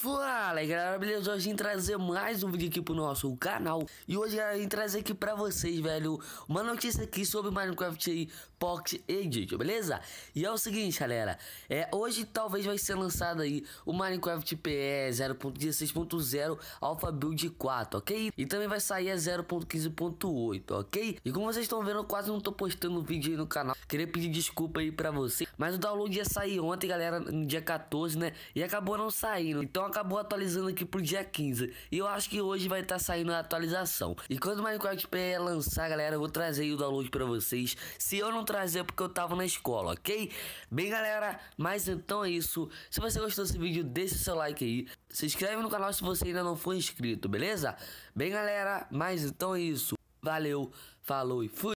Fala galera, beleza? Hoje em trazer mais um vídeo aqui pro nosso canal E hoje galera, em trazer aqui pra vocês, velho Uma notícia aqui sobre Minecraft Pocket Edit, beleza? E é o seguinte, galera é, Hoje talvez vai ser lançado aí o Minecraft PE 0.16.0 Alpha Build 4, ok? E também vai sair a 0.15.8, ok? E como vocês estão vendo, eu quase não tô postando vídeo aí no canal Queria pedir desculpa aí pra vocês Mas o download ia sair ontem, galera, no dia 14, né? E acabou não saindo Então acabou atualizando aqui pro dia 15. E eu acho que hoje vai estar tá saindo a atualização. E quando o Minecraft PE lançar, galera, eu vou trazer o download para vocês. Se eu não trazer, é porque eu tava na escola, ok? Bem, galera, mas então é isso. Se você gostou desse vídeo, deixa seu like aí. Se inscreve no canal se você ainda não for inscrito, beleza? Bem, galera, mas então é isso. Valeu, falou e fui!